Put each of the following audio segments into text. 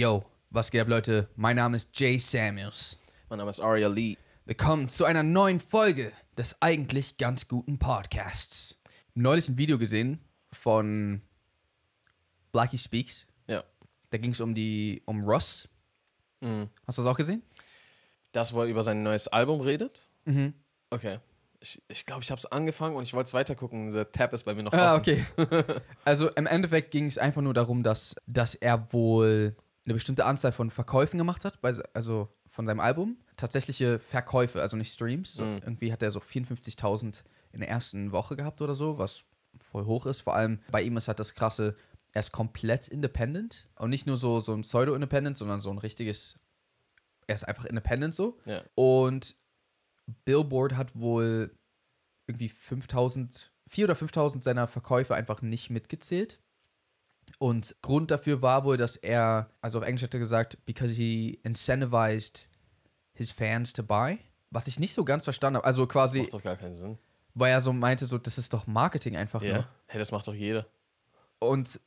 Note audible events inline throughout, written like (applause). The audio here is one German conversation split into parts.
Yo, was geht ab, Leute? Mein Name ist Jay Samuels. Mein Name ist Aria Lee. Willkommen zu einer neuen Folge des eigentlich ganz guten Podcasts. Neulich ein Video gesehen von Blackie Speaks. Ja. Da ging es um die um Ross. Mhm. Hast du das auch gesehen? Das, wo er über sein neues Album redet? Mhm. Okay. Ich glaube, ich, glaub, ich habe es angefangen und ich wollte es weitergucken. Der Tab ist bei mir noch ah, offen. Ah, okay. (laughs) also im Endeffekt ging es einfach nur darum, dass, dass er wohl eine bestimmte Anzahl von Verkäufen gemacht hat, bei, also von seinem Album. Tatsächliche Verkäufe, also nicht Streams. Mhm. Irgendwie hat er so 54.000 in der ersten Woche gehabt oder so, was voll hoch ist. Vor allem bei ihm ist halt das Krasse, er ist komplett independent und nicht nur so, so ein Pseudo-Independent, sondern so ein richtiges, er ist einfach independent so. Ja. Und Billboard hat wohl irgendwie 5000, 4 oder 5000 seiner Verkäufe einfach nicht mitgezählt. Und Grund dafür war wohl, dass er, also auf Englisch hat er gesagt, because he incentivized his fans to buy. Was ich nicht so ganz verstanden habe. Also quasi. Das macht doch gar keinen Sinn. Weil er so meinte, so, das ist doch Marketing einfach yeah. nur. Ne? Hey, das macht doch jeder. Und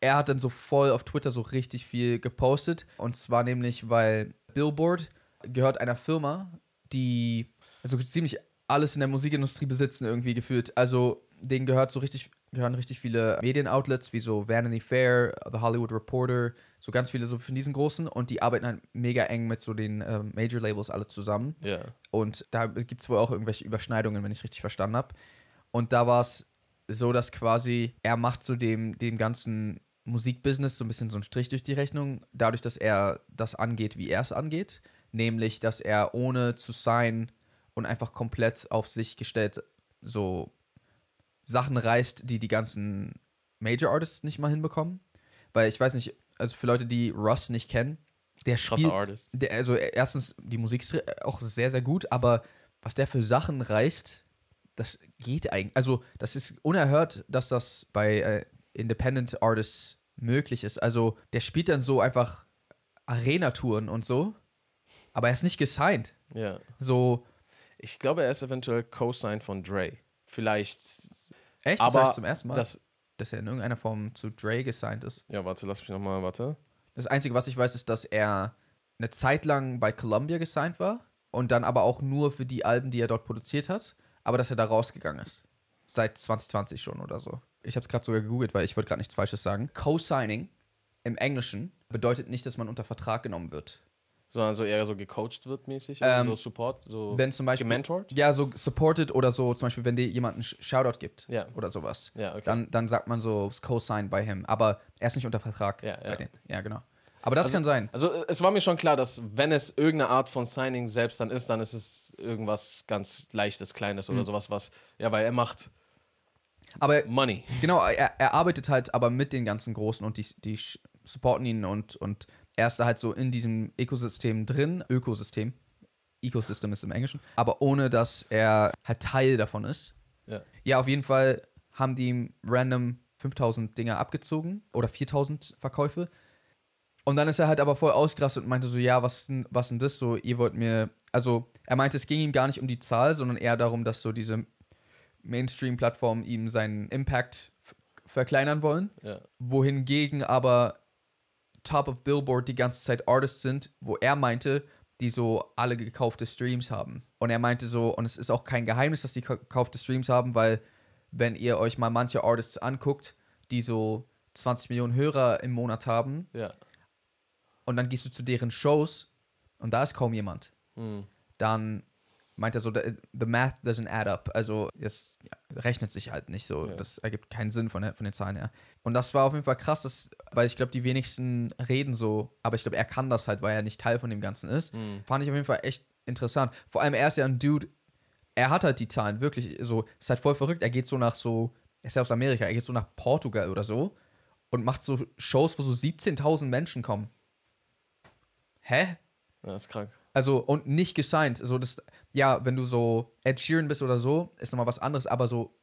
er hat dann so voll auf Twitter so richtig viel gepostet. Und zwar nämlich, weil Billboard gehört einer Firma, die also ziemlich alles in der Musikindustrie besitzen, irgendwie gefühlt. Also denen gehört so richtig hören richtig viele Medienoutlets wie so Vanity Fair, The Hollywood Reporter, so ganz viele so von diesen großen und die arbeiten halt mega eng mit so den äh, Major Labels alle zusammen. Yeah. Und da gibt es wohl auch irgendwelche Überschneidungen, wenn ich es richtig verstanden habe. Und da war es so, dass quasi er macht so dem, dem ganzen Musikbusiness so ein bisschen so einen Strich durch die Rechnung, dadurch, dass er das angeht, wie er es angeht. Nämlich, dass er ohne zu sein und einfach komplett auf sich gestellt so Sachen reißt, die die ganzen Major Artists nicht mal hinbekommen. Weil ich weiß nicht, also für Leute, die Russ nicht kennen, der spielt. Artist. Der, also erstens, die Musik ist auch sehr, sehr gut, aber was der für Sachen reißt, das geht eigentlich. Also, das ist unerhört, dass das bei äh, Independent Artists möglich ist. Also, der spielt dann so einfach Arena-Touren und so, aber er ist nicht gesigned. Ja. So. Ich glaube, er ist eventuell Co-Sign von Dre. Vielleicht Echt? Das Aber zum ersten Mal? Das, dass er in irgendeiner Form zu Dre gesigned ist. Ja, warte, lass mich nochmal, warte. Das Einzige, was ich weiß, ist, dass er eine Zeit lang bei Columbia gesigned war und dann aber auch nur für die Alben, die er dort produziert hat, aber dass er da rausgegangen ist. Seit 2020 schon oder so. Ich habe es gerade sogar gegoogelt, weil ich wollte gerade nichts Falsches sagen. Co-Signing im Englischen bedeutet nicht, dass man unter Vertrag genommen wird. Sondern so eher so gecoacht wird mäßig, also ähm, so Support, so wenn zum Beispiel, gementort? Ja, so supported oder so, zum Beispiel, wenn dir jemand einen Shoutout gibt ja. oder sowas, ja, okay. dann, dann sagt man so co-sign bei ihm, aber er ist nicht unter Vertrag ja, bei denen. Ja, genau. Aber das also, kann sein. Also äh, es war mir schon klar, dass wenn es irgendeine Art von Signing selbst dann ist, dann ist es irgendwas ganz Leichtes, Kleines mhm. oder sowas, was, ja, weil er macht aber, Money. Genau, er, er arbeitet halt aber mit den ganzen Großen und die, die supporten ihn und, und er ist da halt so in diesem Ökosystem drin, Ökosystem. Ecosystem ist im Englischen, aber ohne dass er halt Teil davon ist. Ja, ja auf jeden Fall haben die ihm random 5000 Dinger abgezogen oder 4000 Verkäufe. Und dann ist er halt aber voll ausgerastet und meinte so, ja, was denn, was denn das so, ihr wollt mir, also er meinte, es ging ihm gar nicht um die Zahl, sondern eher darum, dass so diese Mainstream-Plattformen ihm seinen Impact verkleinern wollen. Ja. Wohingegen aber Top of Billboard die ganze Zeit Artists sind, wo er meinte, die so alle gekaufte Streams haben. Und er meinte so, und es ist auch kein Geheimnis, dass die gekaufte Streams haben, weil wenn ihr euch mal manche Artists anguckt, die so 20 Millionen Hörer im Monat haben, ja. und dann gehst du zu deren Shows und da ist kaum jemand, mhm. dann meint er so, äh, the math doesn't add up. Also es ja, rechnet sich halt nicht so. Ja. Das ergibt keinen Sinn von, der, von den Zahlen her. Und das war auf jeden Fall krass, dass, weil ich glaube, die wenigsten reden so, aber ich glaube, er kann das halt, weil er nicht Teil von dem Ganzen ist. Mhm. Fand ich auf jeden Fall echt interessant. Vor allem, er ist ja ein Dude, er hat halt die Zahlen, wirklich so, ist halt voll verrückt. Er geht so nach so, er ist ja aus Amerika, er geht so nach Portugal oder so und macht so Shows, wo so 17.000 Menschen kommen. Hä? Ja, ist krank. Also, und nicht gesigned. So, das, ja, wenn du so Ed Sheeran bist oder so, ist nochmal was anderes, aber so,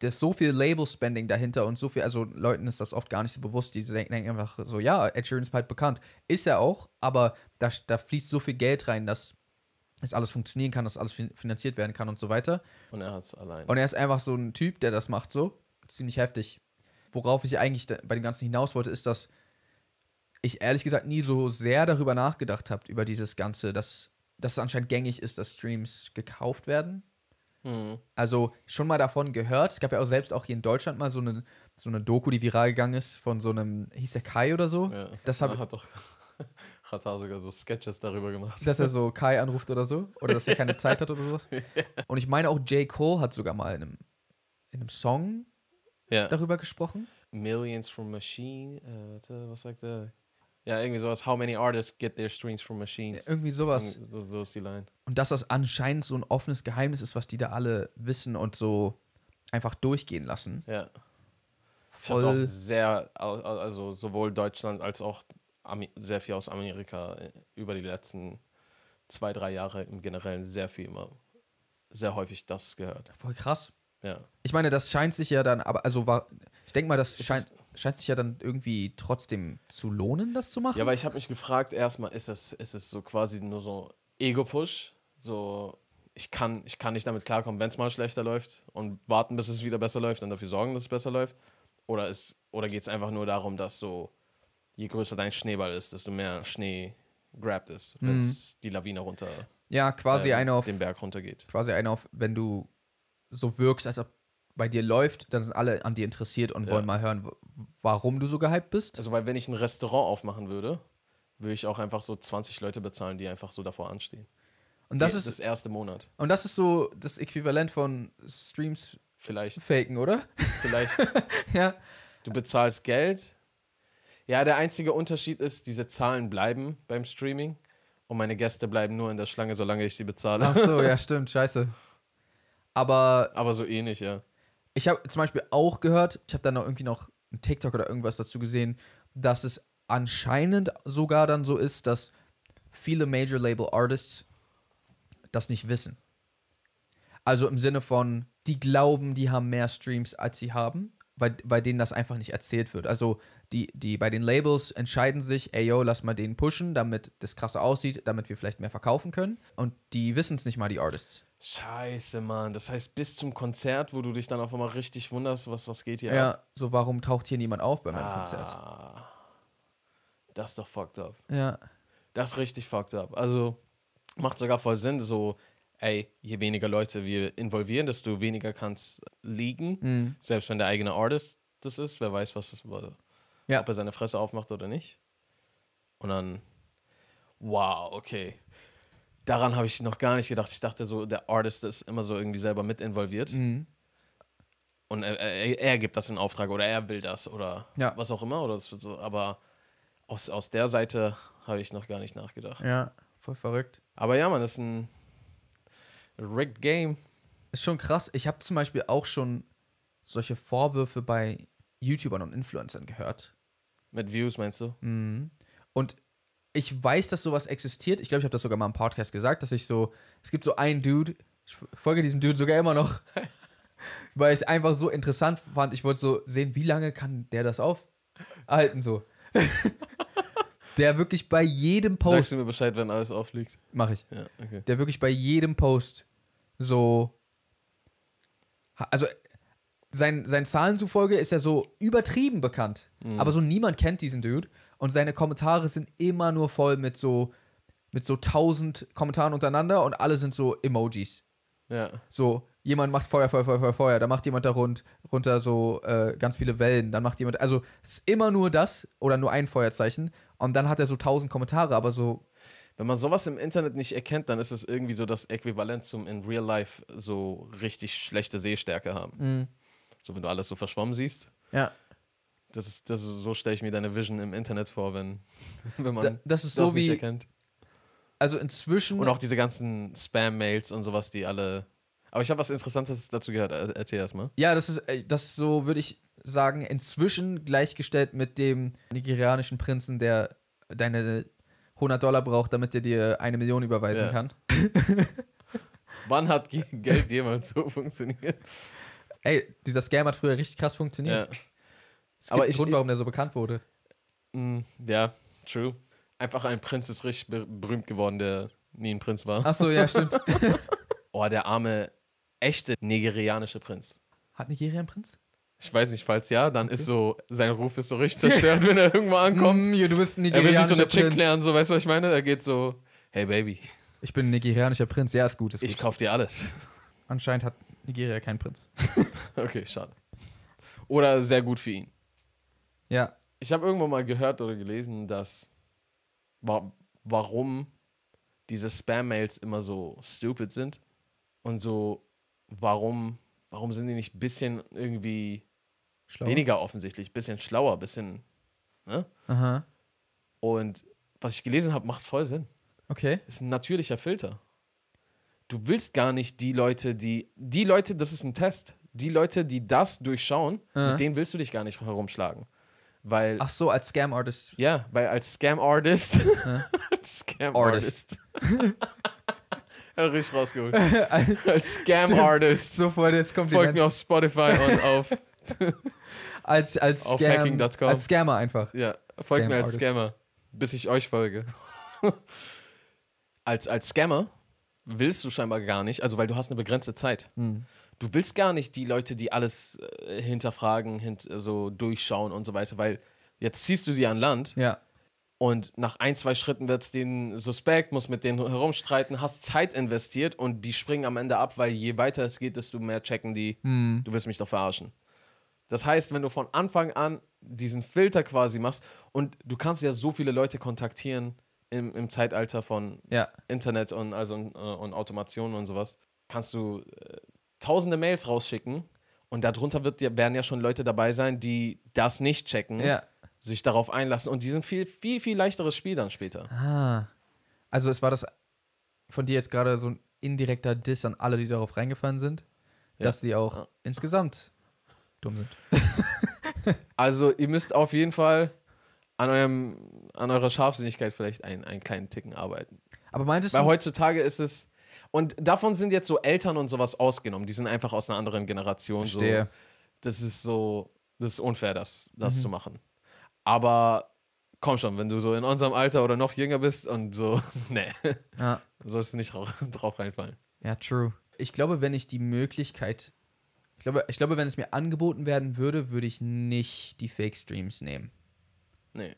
da ist so viel Label-Spending dahinter und so viel, also Leuten ist das oft gar nicht so bewusst, die denken, einfach so, ja, Ed Sheeran ist halt bekannt. Ist er auch, aber da, da fließt so viel Geld rein, dass es alles funktionieren kann, dass alles finanziert werden kann und so weiter. Und er hat es allein. Und er ist einfach so ein Typ, der das macht so. Ziemlich heftig. Worauf ich eigentlich bei dem Ganzen hinaus wollte, ist, dass ich ehrlich gesagt nie so sehr darüber nachgedacht habe, über dieses Ganze, dass, dass es anscheinend gängig ist, dass Streams gekauft werden. Mhm. Also schon mal davon gehört. Es gab ja auch selbst auch hier in Deutschland mal so eine, so eine Doku, die viral gegangen ist, von so einem, hieß der Kai oder so. Ja. Das hab, ja, hat doch Qatar (laughs) sogar so Sketches darüber gemacht. Dass er so (laughs) Kai anruft oder so. Oder dass er keine Zeit hat oder sowas. (laughs) Und ich meine auch J. Cole hat sogar mal in einem, in einem Song ja. darüber gesprochen. Millions from Machine. Äh, was sagt er? Ja, irgendwie sowas. How many artists get their streams from machines? Ja, irgendwie sowas. So, so, ist die Line. Und dass das anscheinend so ein offenes Geheimnis ist, was die da alle wissen und so einfach durchgehen lassen. Ja. Voll. Ich habe auch sehr, also sowohl Deutschland als auch sehr viel aus Amerika äh, über die letzten zwei, drei Jahre im Generellen sehr viel immer, sehr häufig das gehört. Voll krass. Ja. Ich meine, das scheint sich ja dann, aber also war, ich denke mal, das scheint scheint sich ja dann irgendwie trotzdem zu lohnen, das zu machen. Ja, aber ich habe mich gefragt, erstmal ist es ist so quasi nur so Ego-Push, so ich kann, ich kann nicht damit klarkommen, wenn es mal schlechter läuft und warten, bis es wieder besser läuft und dafür sorgen, dass es besser läuft. Oder, oder geht es einfach nur darum, dass so, je größer dein Schneeball ist, desto mehr Schnee grabbed ist, wenn es mhm. die Lawine runter. Ja, quasi äh, eine auf. Den Berg runtergeht. Quasi eine auf, wenn du so wirkst, als ob bei dir läuft, dann sind alle an dir interessiert und ja. wollen mal hören, warum du so gehypt bist. Also, weil wenn ich ein Restaurant aufmachen würde, würde ich auch einfach so 20 Leute bezahlen, die einfach so davor anstehen. Und das die, ist das erste Monat. Und das ist so das Äquivalent von Streams vielleicht faken, oder? Vielleicht. (laughs) ja. Du bezahlst Geld. Ja, der einzige Unterschied ist, diese Zahlen bleiben beim Streaming und meine Gäste bleiben nur in der Schlange, solange ich sie bezahle. Ach so, ja, (laughs) stimmt, scheiße. Aber aber so ähnlich, ja. Ich habe zum Beispiel auch gehört, ich habe dann noch irgendwie noch einen TikTok oder irgendwas dazu gesehen, dass es anscheinend sogar dann so ist, dass viele Major Label Artists das nicht wissen. Also im Sinne von, die glauben, die haben mehr Streams, als sie haben, weil, weil denen das einfach nicht erzählt wird. Also die, die bei den Labels entscheiden sich, ey yo, lass mal den pushen, damit das krasser aussieht, damit wir vielleicht mehr verkaufen können. Und die wissen es nicht mal, die Artists. Scheiße, Mann. Das heißt, bis zum Konzert, wo du dich dann auf einmal richtig wunderst, was, was geht hier? Ja, ab? so warum taucht hier niemand auf bei meinem ah, Konzert? Das ist doch fucked up. Ja. Das ist richtig fucked up. Also macht sogar voll Sinn, so, ey, je weniger Leute wir involvieren, desto weniger kannst liegen. Mhm. Selbst wenn der eigene Artist das ist, wer weiß, was das, ja. ob er seine Fresse aufmacht oder nicht. Und dann, wow, okay daran habe ich noch gar nicht gedacht. Ich dachte so, der Artist ist immer so irgendwie selber mit involviert. Mhm. Und er, er, er, gibt das in Auftrag oder er will das oder ja. was auch immer. Oder so, aber aus, aus der Seite habe ich noch gar nicht nachgedacht. Ja, voll verrückt. Aber ja, man, das ist ein rigged Game. Ist schon krass. Ich habe zum Beispiel auch schon solche Vorwürfe bei YouTubern und Influencern gehört. Mit Views meinst du? Mhm. Und ich weiß, dass sowas existiert. Ich glaube, ich habe das sogar mal im Podcast gesagt, dass ich so, es gibt so einen Dude, ich folge diesem Dude sogar immer noch, (laughs) weil ich es einfach so interessant fand. Ich wollte so sehen, wie lange kann der das aufhalten so. (laughs) der wirklich bei jedem Post. Sagst du mir Bescheid, wenn alles aufliegt? Mach ich. Ja, okay. Der wirklich bei jedem Post so. Also sein, seinen Zahlen zufolge ist er so übertrieben bekannt. Mhm. Aber so niemand kennt diesen Dude. Und seine Kommentare sind immer nur voll mit so, mit so tausend Kommentaren untereinander und alle sind so Emojis. Ja. So, jemand macht Feuer, Feuer, Feuer, Feuer, Feuer, Da macht jemand da rund, runter so äh, ganz viele Wellen, dann macht jemand, also es ist immer nur das oder nur ein Feuerzeichen und dann hat er so tausend Kommentare, aber so. Wenn man sowas im Internet nicht erkennt, dann ist es irgendwie so das Äquivalent zum in Real Life so richtig schlechte Sehstärke haben. Mhm. So, wenn du alles so verschwommen siehst. Ja. Das ist, das ist, so stelle ich mir deine Vision im Internet vor, wenn, (laughs) wenn man da, das, ist das so nicht wie, erkennt. Also inzwischen. Und auch diese ganzen Spam-Mails und sowas, die alle. Aber ich habe was Interessantes dazu gehört. Äh, erzähl erst mal. Ja, das ist, äh, das so würde ich sagen, inzwischen gleichgestellt mit dem nigerianischen Prinzen, der deine 100 Dollar braucht, damit er dir eine Million überweisen ja. kann. (laughs) Wann hat Geld jemals so funktioniert? Ey, dieser Scam hat früher richtig krass funktioniert. Ja. Es aber ich, Grund, warum der so bekannt wurde. Mm, ja, true. Einfach ein Prinz ist richtig berühmt geworden, der nie ein Prinz war. Ach so, ja, stimmt. (laughs) oh, der arme, echte nigerianische Prinz. Hat Nigeria einen Prinz? Ich weiß nicht, falls ja, dann ist so, sein Ruf ist so richtig zerstört, wenn er irgendwo ankommt. Mm, (laughs) du bist ein nigerianischer Prinz. Er will sich so eine Chick Prinz. so, weißt du, was ich meine? Er geht so, hey Baby. Ich bin ein nigerianischer Prinz, ja, ist gut, ist gut. Ich kauf dir alles. Anscheinend hat Nigeria keinen Prinz. (laughs) okay, schade. Oder sehr gut für ihn. Ja. Ich habe irgendwo mal gehört oder gelesen, dass wa warum diese Spam-Mails immer so stupid sind und so, warum, warum sind die nicht ein bisschen irgendwie schlauer? weniger offensichtlich, ein bisschen schlauer, ein bisschen, ne? Aha. Und was ich gelesen habe, macht voll Sinn. Okay. Ist ein natürlicher Filter. Du willst gar nicht die Leute, die, die Leute, das ist ein Test. Die Leute, die das durchschauen, Aha. Äh. mit denen willst du dich gar nicht herumschlagen. Weil, Ach so, als Scam Artist. Ja, weil als Scam (laughs) Artist. als (laughs) Scam Artist. Artist. richtig rausgeholt. (laughs) als Scam Stimmt. Artist. So voll das Kompliment. Folgt mir auf Spotify und auf. als, als, auf Scam, als Scammer einfach. Ja, folgt Scam mir als Artist. Scammer. Bis ich euch folge. als, als Scammer willst du scheinbar gar nicht, also weil du hast eine begrenzte Zeit. Mhm du willst gar nicht die Leute, die alles äh, hinterfragen, hint, äh, so durchschauen und so weiter, weil jetzt ziehst du sie an Land. Ja. Und nach ein, zwei Schritten wird es den suspekt, muss mit denen herumstreiten, hast Zeit investiert und die springen am Ende ab, weil je weiter es geht, desto mehr checken die, mhm. du wirst mich doch verarschen. Das heißt, wenn du von Anfang an diesen Filter quasi machst und du kannst ja so viele Leute kontaktieren im, im Zeitalter von ja. Internet und, also, und, äh, und Automation und sowas, kannst du äh, tausende Mails rausschicken und darunter wird, werden ja schon Leute dabei sein, die das nicht checken, ja. sich darauf einlassen und die sind viel, viel, viel leichteres Spiel dann später. Ah. Also es war das von dir jetzt gerade so ein indirekter Diss an alle, die darauf reingefallen sind, ja. dass die auch ja. insgesamt dumm sind. (laughs) also ihr müsst auf jeden Fall an, eurem, an eurer Scharfsinnigkeit vielleicht einen, einen kleinen Ticken arbeiten. Aber meintest Weil du... Weil heutzutage ist es und davon sind jetzt so Eltern und sowas ausgenommen. Die sind einfach aus einer anderen Generation. Verstehe. So, das ist so, das ist unfair, das, das mhm. zu machen. Aber komm schon, wenn du so in unserem Alter oder noch jünger bist und so, (laughs) nee, ja. sollst du nicht (laughs) drauf reinfallen. Ja, true. Ich glaube, wenn ich die Möglichkeit, ich glaube, ich glaube, wenn es mir angeboten werden würde, würde ich nicht die Fake Streams nehmen. Nee.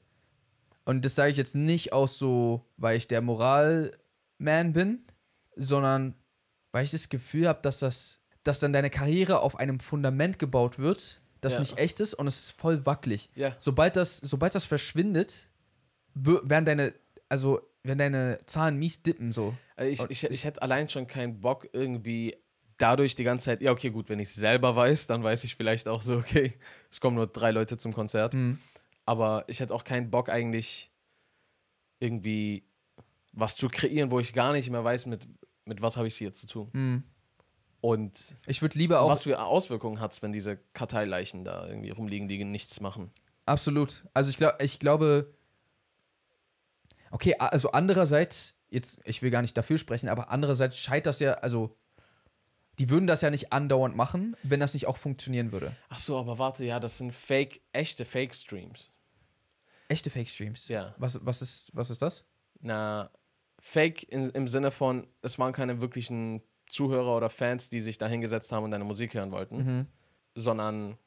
Und das sage ich jetzt nicht auch so, weil ich der Moral-Man bin, sondern weil ich das Gefühl habe, dass das, dass dann deine Karriere auf einem Fundament gebaut wird, das ja. nicht echt ist und es ist voll wackelig. Ja. Sobald das, sobald das verschwindet, werden deine, also werden deine Zahlen mies dippen so. Also ich, ich, ich, hätte allein schon keinen Bock irgendwie dadurch die ganze Zeit, ja, okay, gut, wenn ich es selber weiß, dann weiß ich vielleicht auch so, okay, es kommen nur drei Leute zum Konzert. Mhm. Aber ich hätte auch keinen Bock eigentlich irgendwie was zu kreieren, wo ich gar nicht mehr weiß, mit mit was habe ich es jetzt zu tun? Mhm. Und ich würde lieber auch. Was für Auswirkungen hat es, wenn diese Karteileichen da irgendwie rumliegen, die nichts machen? Absolut. Also ich glaube, ich glaube. Okay, also andererseits, jetzt, ich will gar nicht dafür sprechen, aber andererseits scheitert das ja, also die würden das ja nicht andauernd machen, wenn das nicht auch funktionieren würde. Ach so, aber warte, ja, das sind Fake, echte Fake-Streams. Echte Fake-Streams? Ja. Was, was, ist, was ist das? Na, fake in, im Sinne von, es waren keine wirklichen Zuhörer oder Fans, die sich da hingesetzt haben und deine Musik hören wollten, mhm. sondern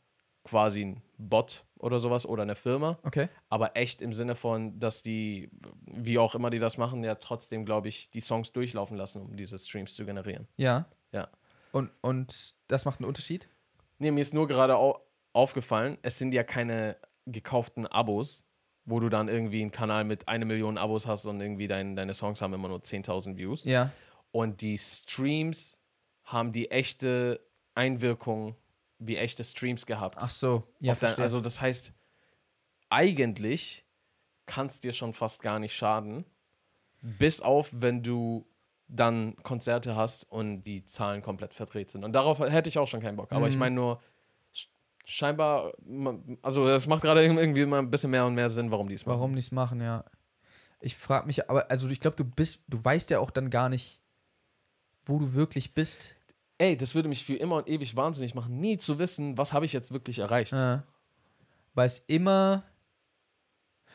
quasi ein Bot oder sowas oder eine Firma. Okay. Aber echt im Sinne von, dass die, wie auch immer die das machen, ja trotzdem, glaube ich, die Songs durchlaufen lassen, um diese Streams zu generieren. Ja. Ja. Und, und das macht einen Unterschied? Nee, mir ist nur gerade au aufgefallen, es sind ja keine gekauften Abos, wo du dann irgendwie einen Kanal mit einer Million Abos hast und irgendwie dein, deine Songs haben immer nur 10.000 Views. Ja. Und die Streams haben die echte Einwirkung wie echte Streams gehabt. Ach so, ja. Dein, also das heißt, eigentlich kannst dir schon fast gar nicht schaden, mhm. bis auf wenn du dann Konzerte hast und die Zahlen komplett verdreht sind. Und darauf hätte ich auch schon keinen Bock. Aber mhm. ich meine nur, scheinbar, also das macht gerade irgendwie immer ein bisschen mehr und mehr Sinn, warum die es machen. Warum die es machen, ja. Ich frage mich, aber also ich glaube, du bist, du weißt ja auch dann gar nicht, wo du wirklich bist. Ey, das würde mich für immer und ewig wahnsinnig machen, nie zu wissen, was habe ich jetzt wirklich erreicht. Ja. Weil es immer,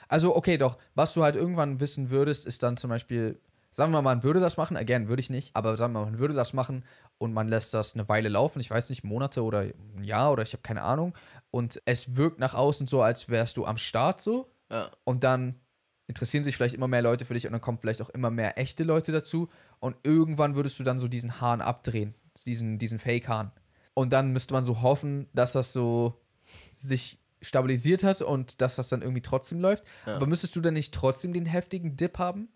also okay, doch, was du halt irgendwann wissen würdest, ist dann zum Beispiel, sagen wir mal, man würde das machen, again, würde ich nicht, aber sagen wir mal, man würde das machen und man lässt das eine Weile laufen, ich weiß nicht, Monate oder ein Jahr oder ich habe keine Ahnung. Und es wirkt nach außen so, als wärst du am Start so. Ja. Und dann interessieren sich vielleicht immer mehr Leute für dich und dann kommen vielleicht auch immer mehr echte Leute dazu. Und irgendwann würdest du dann so diesen Hahn abdrehen, diesen, diesen Fake-Hahn. Und dann müsste man so hoffen, dass das so sich stabilisiert hat und dass das dann irgendwie trotzdem läuft. Ja. Aber müsstest du dann nicht trotzdem den heftigen Dip haben?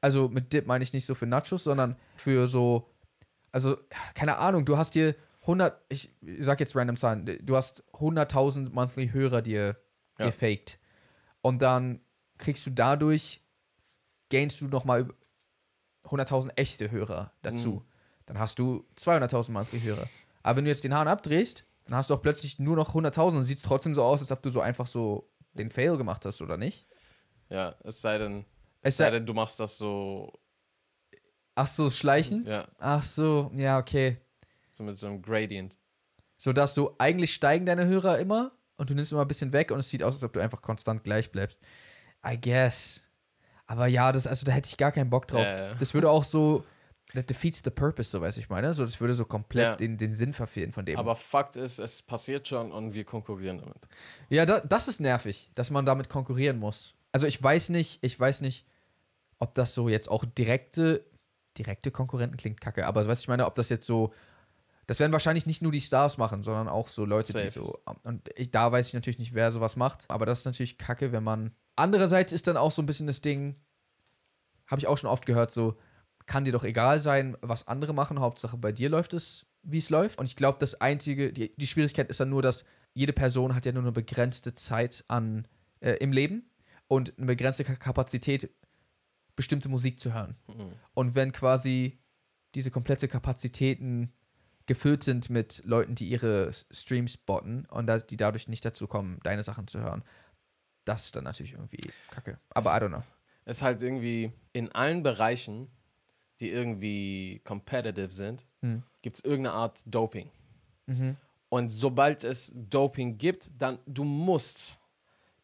Also mit Dip meine ich nicht so für Nachos, sondern für so also keine Ahnung, du hast dir 100, ich sag jetzt random Zahlen, du hast 100.000 monthly Hörer dir ja. gefaked. Und dann kriegst du dadurch, gainst du nochmal 100.000 echte Hörer dazu. Mhm. Dann hast du 200.000 monthly Hörer. Aber wenn du jetzt den Hahn abdrehst, dann hast du auch plötzlich nur noch 100.000 und sieht trotzdem so aus, als ob du so einfach so den Fail gemacht hast, oder nicht? Ja, es sei denn, es, es sei, sei denn, du machst das so Ach so, schleichend? Ja. Ach so, ja, okay. So mit so einem Gradient. So dass du eigentlich steigen deine Hörer immer und du nimmst immer ein bisschen weg und es sieht aus, als ob du einfach konstant gleich bleibst. I guess. Aber ja, das, also da hätte ich gar keinen Bock drauf. Ja, ja. Das würde auch so. That defeats the purpose, so weiß ich meine. So, das würde so komplett ja. den, den Sinn verfehlen von dem. Aber Fakt ist, es passiert schon und wir konkurrieren damit. Ja, da, das ist nervig, dass man damit konkurrieren muss. Also ich weiß nicht, ich weiß nicht, ob das so jetzt auch direkte direkte Konkurrenten klingt kacke, aber was ich meine, ob das jetzt so. Das werden wahrscheinlich nicht nur die Stars machen, sondern auch so Leute, Safe. die so. Und ich, da weiß ich natürlich nicht, wer sowas macht. Aber das ist natürlich kacke, wenn man. Andererseits ist dann auch so ein bisschen das Ding, habe ich auch schon oft gehört, so, kann dir doch egal sein, was andere machen. Hauptsache bei dir läuft es, wie es läuft. Und ich glaube, das einzige, die, die Schwierigkeit ist dann nur, dass jede Person hat ja nur eine begrenzte Zeit an äh, im Leben und eine begrenzte Kapazität, bestimmte Musik zu hören. Mhm. Und wenn quasi diese komplette Kapazitäten gefüllt sind mit Leuten, die ihre Streams botten und da, die dadurch nicht dazu kommen, deine Sachen zu hören, das ist dann natürlich irgendwie kacke. Aber es, I don't know. Es Ist halt irgendwie in allen Bereichen, die irgendwie competitive sind, mhm. gibt es irgendeine Art Doping. Mhm. Und sobald es Doping gibt, dann du musst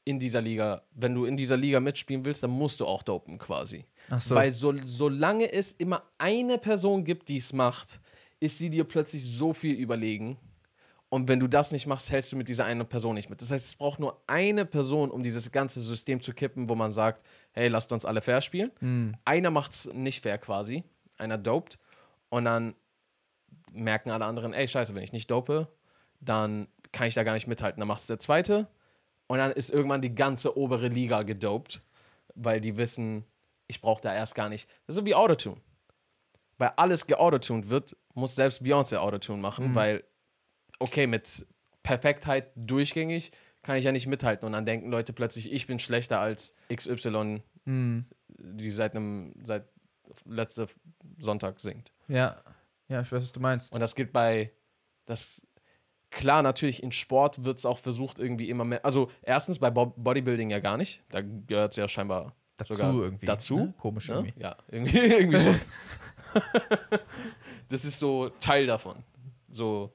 in dieser Liga, wenn du in dieser Liga mitspielen willst, dann musst du auch dopen quasi. Ach so. Weil so, solange es immer eine Person gibt, die es macht, ist sie dir plötzlich so viel überlegen. Und wenn du das nicht machst, hältst du mit dieser einen Person nicht mit. Das heißt, es braucht nur eine Person, um dieses ganze System zu kippen, wo man sagt, hey, lasst uns alle fair spielen. Mhm. Einer es nicht fair quasi, einer doped. Und dann merken alle anderen, ey, scheiße, wenn ich nicht dope, dann kann ich da gar nicht mithalten. Dann macht es der Zweite und dann ist irgendwann die ganze obere Liga gedopt, weil die wissen, ich brauche da erst gar nicht. Das ist so wie Autotune. Weil alles geautotuned wird, muss selbst Beyoncé Autotune machen, mhm. weil, okay, mit Perfektheit durchgängig kann ich ja nicht mithalten. Und dann denken Leute plötzlich, ich bin schlechter als XY, mhm. die seit einem, seit letzte Sonntag singt. Ja, ja, ich weiß, was du meinst. Und das gilt bei, das Klar, natürlich in Sport wird es auch versucht, irgendwie immer mehr. Also, erstens bei Bodybuilding ja gar nicht. Da gehört es ja scheinbar dazu irgendwie. Dazu? Ne? ne? Komisch irgendwie. Ja, irgendwie, (laughs) irgendwie schon. (laughs) das ist so Teil davon. So.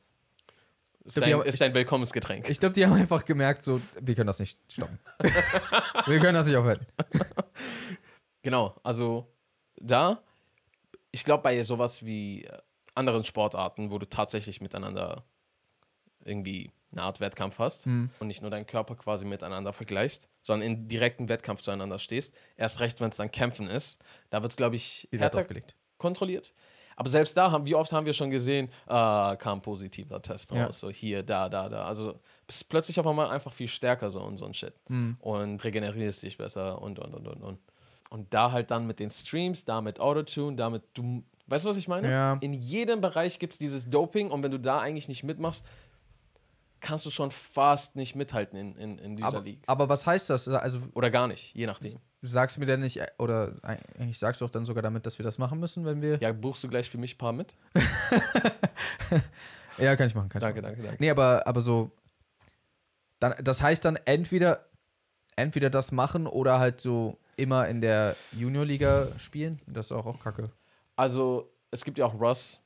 Ist, glaub, dein, haben, ist dein Willkommensgetränk. Getränk. Ich glaube, die haben einfach gemerkt, so, wir können das nicht stoppen. (laughs) wir können das nicht aufhören. Genau, also da, ich glaube, bei sowas wie äh, anderen Sportarten, wo du tatsächlich miteinander irgendwie eine Art Wettkampf hast mhm. und nicht nur deinen Körper quasi miteinander vergleichst, sondern in direkten Wettkampf zueinander stehst. Erst recht, wenn es dann Kämpfen ist. Da wird es, glaube ich, härter kontrolliert. Aber selbst da haben, wie oft haben wir schon gesehen, äh, kam positiver Test raus. Ja. So hier, da, da, da. Also bist plötzlich auf einmal einfach viel stärker so und so ein Shit. Mhm. Und regenerierst dich besser und, und, und, und, und. Und da halt dann mit den Streams, da mit Autotune, damit du. Weißt du, was ich meine? Ja. In jedem Bereich gibt es dieses Doping und wenn du da eigentlich nicht mitmachst, kannst du schon fast nicht mithalten in, in, in dieser aber, League. Aber was heißt das? Also, Oder gar nicht, je nachdem. Sagst du mir denn nicht, äh, oder eigentlich sagst du auch dann sogar damit, dass wir das machen müssen, wenn wir. Ja, buchst du gleich für mich ein paar mit? (laughs) ja, kann ich machen, kann danke, ich machen. Danke, danke, Nee, aber, aber so. Dann, das heißt dann entweder, entweder das machen oder halt so immer in der Juniorliga spielen. Das ist auch, auch kacke. Also, es gibt ja auch Russ.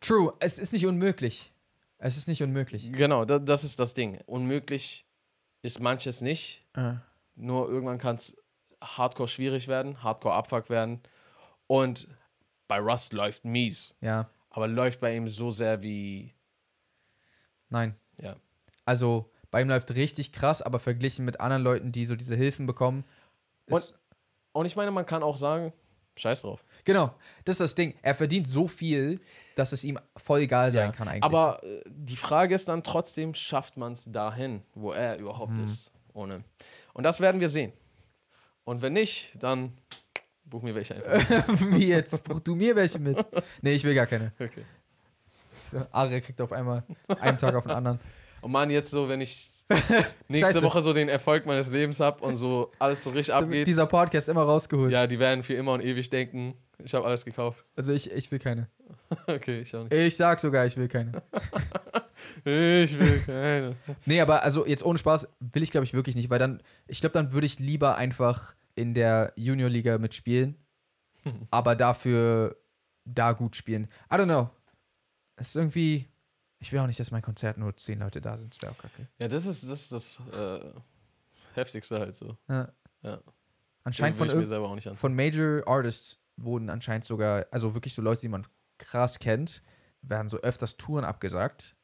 True, es ist nicht unmöglich. Es ist nicht unmöglich. Genau, da, das ist das Ding. Unmöglich ist manches nicht. Ah. Nur irgendwann kann es hardcore schwierig werden, hardcore abfuck werden. Und bei Rust läuft mies. Ja. Aber läuft bei ihm so sehr wie. Nein. Ja. Also bei ihm läuft richtig krass, aber verglichen mit anderen Leuten, die so diese Hilfen bekommen. Und, und ich meine, man kann auch sagen, scheiß drauf. Genau, das ist das Ding. Er verdient so viel, dass es ihm voll egal sein ja. kann eigentlich. Aber äh, die Frage ist dann trotzdem, schafft man es dahin, wo er überhaupt mhm. ist, ohne. Und das werden wir sehen. Und wenn nicht, dann buch mir welche einfach. (laughs) Wie jetzt? Buch du mir welche mit? Nee, ich will gar keine. Okay. Aria kriegt auf einmal einen Tag auf den anderen. Und oh man, jetzt so, wenn ich (laughs) nächste Scheiße. Woche so den Erfolg meines Lebens habe und so alles so richtig abgeht. Dieser Podcast immer rausgeholt. Ja, die werden für immer und ewig denken, ich habe alles gekauft. Also ich, ich will keine. (laughs) okay, ich auch nicht. Ich sag sogar, ich will keine. (laughs) ich will keine. nee, aber also jetzt ohne Spaß will ich, glaube ich, wirklich nicht, weil dann, ich glaube, dann würde ich lieber einfach in der Juniorliga mitspielen, (laughs) aber dafür da gut spielen. I don't know. Es ist irgendwie. Ich will auch nicht, dass mein Konzert nur zehn Leute da sind. Das wäre auch kacke. Ja, das ist das, ist das äh, Heftigste halt so. Ja. ja. Anscheinend von, von Major Artists wurden anscheinend sogar, also wirklich so Leute, die man krass kennt, werden so öfters Touren abgesagt.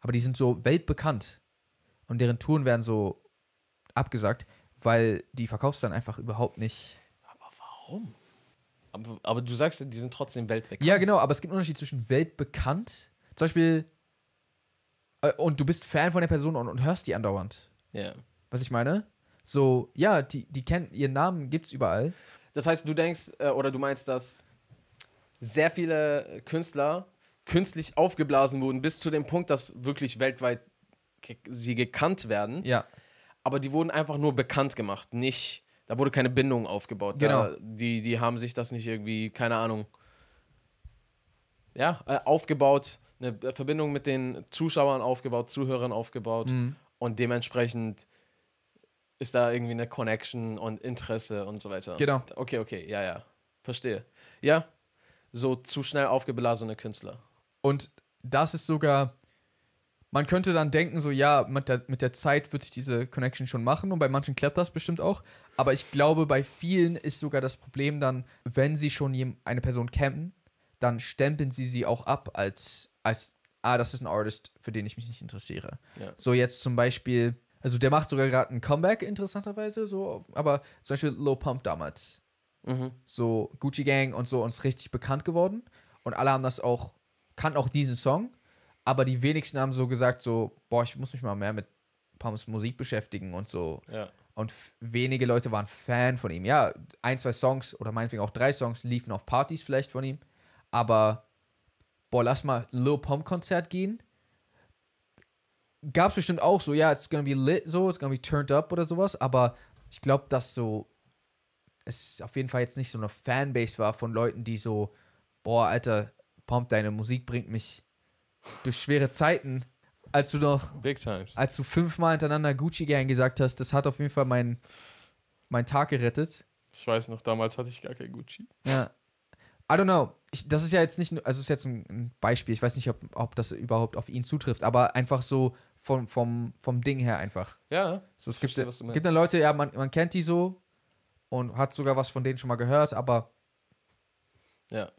Aber die sind so weltbekannt. Und deren Touren werden so abgesagt, weil die verkaufst dann einfach überhaupt nicht. Aber warum? Aber, aber du sagst, die sind trotzdem weltbekannt. Ja, genau, aber es gibt einen Unterschied zwischen weltbekannt, zum Beispiel, äh, und du bist Fan von der Person und, und hörst die andauernd. Ja. Yeah. Was ich meine? So, ja, die, die kennen, ihren Namen gibt's überall. Das heißt, du denkst äh, oder du meinst, dass sehr viele Künstler künstlich aufgeblasen wurden, bis zu dem Punkt, dass wirklich weltweit ge sie gekannt werden. Ja. Aber die wurden einfach nur bekannt gemacht, nicht, da wurde keine Bindung aufgebaut. Genau. Da, die, die haben sich das nicht irgendwie, keine Ahnung, ja, äh, aufgebaut, eine Verbindung mit den Zuschauern aufgebaut, Zuhörern aufgebaut mhm. und dementsprechend ist da irgendwie eine Connection und Interesse und so weiter. Genau. Okay, okay, ja, ja. Verstehe. Ja, so zu schnell aufgeblasene Künstler. Und das ist sogar, man könnte dann denken, so ja, mit der, mit der Zeit wird sich diese Connection schon machen und bei manchen klappt das bestimmt auch. Aber ich glaube, bei vielen ist sogar das Problem dann, wenn sie schon eine Person kennen, dann stempeln sie sie auch ab als, als ah, das ist ein Artist, für den ich mich nicht interessiere. Ja. So jetzt zum Beispiel also der macht sogar gerade ein Comeback, interessanterweise, so, aber zum Beispiel Low Pump damals. Mhm. So Gucci Gang und so uns richtig bekannt geworden. Und alle haben das auch, kannten auch diesen Song, aber die wenigsten haben so gesagt, so, boah, ich muss mich mal mehr mit Pumps Musik beschäftigen und so. Ja. Und wenige Leute waren Fan von ihm. Ja, ein, zwei Songs oder meinetwegen auch drei Songs liefen auf Partys vielleicht von ihm. Aber, boah, lass mal Lil Pump Konzert gehen gab es bestimmt auch so, ja, it's gonna be lit so, it's gonna be turned up oder sowas, aber ich glaube, dass so es auf jeden Fall jetzt nicht so eine Fanbase war von Leuten, die so, boah, Alter, Pomp, deine Musik bringt mich durch schwere Zeiten. Als du noch, Big times. als du fünfmal hintereinander Gucci Gang gesagt hast, das hat auf jeden Fall meinen mein Tag gerettet. Ich weiß noch, damals hatte ich gar kein Gucci. Ja. I don't know. Ich, das ist ja jetzt nicht, also ist jetzt ein, ein Beispiel. Ich weiß nicht, ob, ob das überhaupt auf ihn zutrifft, aber einfach so vom, vom, vom Ding her einfach. Ja. So, es verstehe, gibt, gibt dann Leute, ja, man, man kennt die so und hat sogar was von denen schon mal gehört, aber. Ja.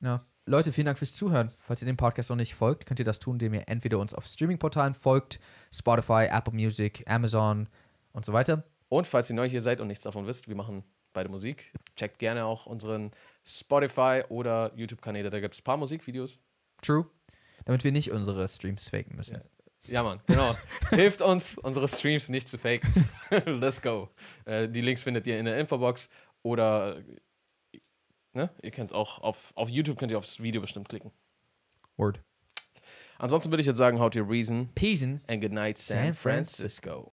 Ja. Leute, vielen Dank fürs Zuhören. Falls ihr dem Podcast noch nicht folgt, könnt ihr das tun, indem ihr entweder uns auf Streaming-Portalen folgt, Spotify, Apple Music, Amazon und so weiter. Und falls ihr neu hier seid und nichts davon wisst, wir machen beide Musik. Checkt gerne auch unseren Spotify oder YouTube-Kanäle, da gibt es ein paar Musikvideos. True. Damit wir nicht unsere Streams faken müssen. Ja. Ja, Mann, genau. (laughs) Hilft uns, unsere Streams nicht zu faken. (laughs) Let's go. Äh, die Links findet ihr in der Infobox oder ne, ihr könnt auch auf, auf YouTube könnt ihr aufs Video bestimmt klicken. Word. Ansonsten würde ich jetzt sagen, how to reason. Peace and good night, San, San Francisco.